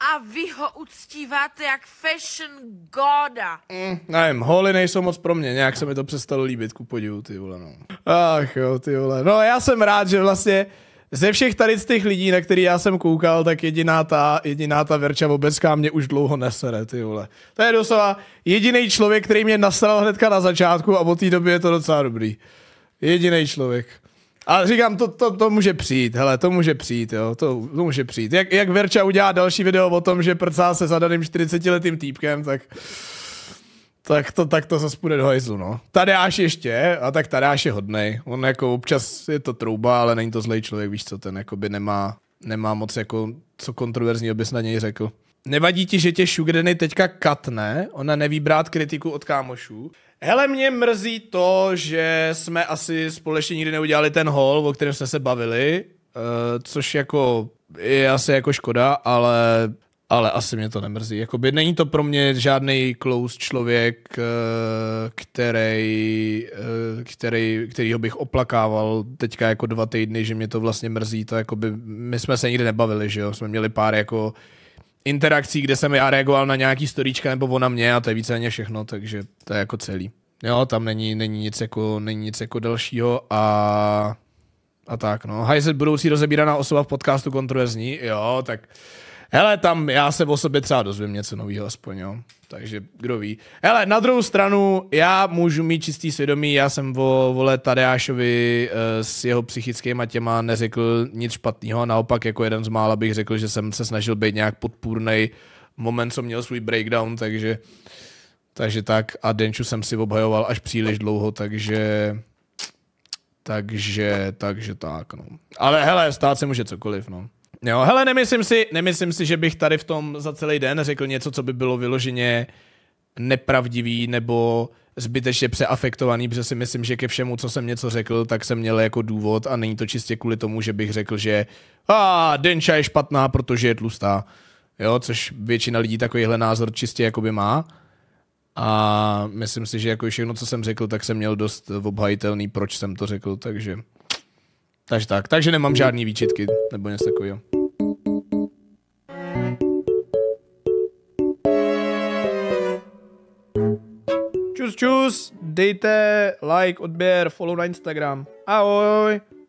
a vy ho uctíváte jak fashion goda. Mm, nevím, holy nejsou moc pro mě, nějak se mi to přestalo líbit, ku podivu, ty vole, no. Ach jo, ty vole. No já jsem rád, že vlastně ze všech tady z těch lidí, na který já jsem koukal, tak jediná ta, jediná ta Verča Vobecká mě už dlouho nesere, ty vole. To je doslova jediný člověk, který mě nasral hnedka na začátku a od té doby je to docela dobrý. Jediný člověk. A říkám, to, to, to může přijít, hele, to může přijít, jo, to, to může přijít. Jak, jak Verča udělá další video o tom, že prcá se zadaným 40-letým týpkem, tak... Tak to, tak to zase půjde do hajzlu, no. Tadeáš ještě, a tak Tadeáš je hodnej. On jako občas je to trouba, ale není to zlej člověk, víš co, ten jako by nemá, nemá moc jako, co kontroverzního bys na něj řekl. Nevadí ti, že tě Šugreny teďka katne, ona neví brát kritiku od kámošů. Hele, mě mrzí to, že jsme asi společně nikdy neudělali ten hol, o kterém jsme se bavili, uh, což jako je asi jako škoda, ale, ale asi mě to nemrzí. Jakoby není to pro mě žádný close člověk, uh, který, uh, který, kterýho bych oplakával teďka jako dva týdny, že mě to vlastně mrzí. To jakoby, my jsme se nikdy nebavili, že jo? Jsme měli pár jako uh, interakcí, kde jsem já reagoval na nějaký storíčka nebo ona mě a to je víceméně všechno, takže to je jako celý. Jo, tam není, není, nic, jako, není nic jako dalšího a, a tak no. Hajzet budoucí rozebíraná osoba v podcastu kontroverzní, jo, tak hele, tam já se o sobě třeba dozvím něco nového aspoň, jo takže kdo ví. Hele, na druhou stranu, já můžu mít čistý svědomí, já jsem vo, vole Tadeášovi e, s jeho psychickýma těma neřekl nic špatného, naopak jako jeden z mála bych řekl, že jsem se snažil být nějak podpůrný moment, co měl svůj breakdown, takže takže tak a Denču jsem si obhajoval až příliš dlouho, takže takže, takže tak, no. Ale hele, stát se může cokoliv, no. Jo, hele, nemyslím si, nemyslím si, že bych tady v tom za celý den řekl něco, co by bylo vyloženě nepravdivý nebo zbytečně přeafektovaný, protože si myslím, že ke všemu, co jsem něco řekl, tak jsem měl jako důvod a není to čistě kvůli tomu, že bych řekl, že a Denča je špatná, protože je tlustá. Jo, což většina lidí takovýhle názor čistě jakoby má. A myslím si, že jako všechno, co jsem řekl, tak jsem měl dost obhajitelný, proč jsem to řekl, takže... Takže tak, takže nemám žádný výčitky nebo něco takového. Čus, čus, dejte like, odběr, follow na Instagram. Ahoj!